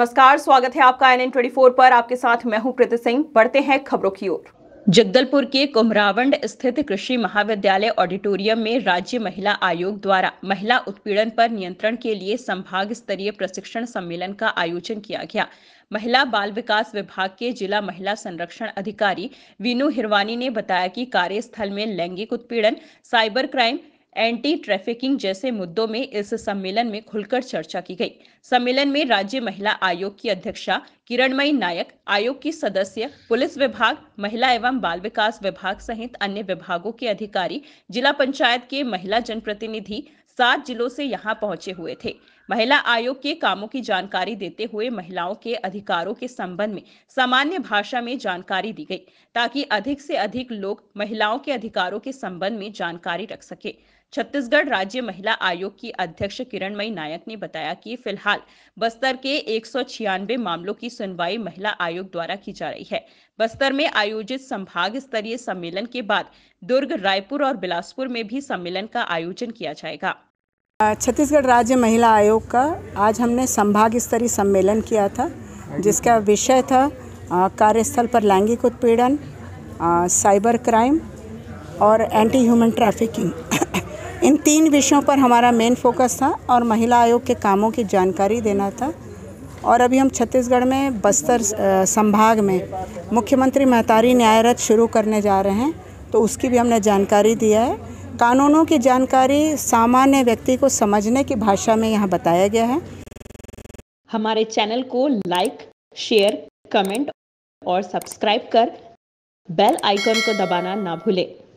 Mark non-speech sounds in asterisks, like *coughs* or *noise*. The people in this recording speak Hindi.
नमस्कार स्वागत है आपका एन एन ट्वेंटी फोर पर आपके साथ मैं हूं कृति सिंह बढ़ते हैं खबरों की ओर जगदलपुर के कुमरावंड स्थित कृषि महाविद्यालय ऑडिटोरियम में राज्य महिला आयोग द्वारा महिला उत्पीड़न पर नियंत्रण के लिए संभाग स्तरीय प्रशिक्षण सम्मेलन का आयोजन किया गया महिला बाल विकास विभाग के जिला महिला संरक्षण अधिकारी वीनू हिरवानी ने बताया कि कार्यस्थल में लैंगिक उत्पीड़न साइबर क्राइम एंटी ट्रैफिकिंग जैसे मुद्दों में इस सम्मेलन में खुलकर चर्चा की गई सम्मेलन में राज्य महिला आयोग की अध्यक्षा किरणमयी नायक आयोग की सदस्य पुलिस विभाग महिला एवं बाल विकास विभाग सहित अन्य विभागों के अधिकारी जिला पंचायत के महिला जनप्रतिनिधि सात जिलों से यहाँ पहुंचे हुए थे महिला आयोग के कामों की जानकारी देते हुए महिलाओं के अधिकारों के संबंध में सामान्य भाषा में जानकारी दी गई ताकि अधिक से अधिक लोग महिलाओं के अधिकारों के संबंध में जानकारी रख सके छत्तीसगढ़ राज्य महिला आयोग की अध्यक्ष किरणमयी नायक ने बताया कि फिलहाल बस्तर के एक मामलों की सुनवाई महिला आयोग द्वारा की जा रही है बस्तर में आयोजित संभाग स्तरीय सम्मेलन के बाद दुर्ग रायपुर और बिलासपुर में भी सम्मेलन का आयोजन किया जाएगा छत्तीसगढ़ राज्य महिला आयोग का आज हमने संभाग स्तरीय सम्मेलन किया था जिसका विषय था कार्यस्थल पर लैंगिक उत्पीड़न साइबर क्राइम और एंटी ह्यूमन ट्रैफिकिंग *coughs* इन तीन विषयों पर हमारा मेन फोकस था और महिला आयोग के कामों की जानकारी देना था और अभी हम छत्तीसगढ़ में बस्तर संभाग में मुख्यमंत्री महतारी न्यायरथ शुरू करने जा रहे हैं तो उसकी भी हमने जानकारी दिया है कानूनों की जानकारी सामान्य व्यक्ति को समझने की भाषा में यहाँ बताया गया है हमारे चैनल को लाइक शेयर कमेंट और सब्सक्राइब कर बेल आइकन को दबाना ना भूलें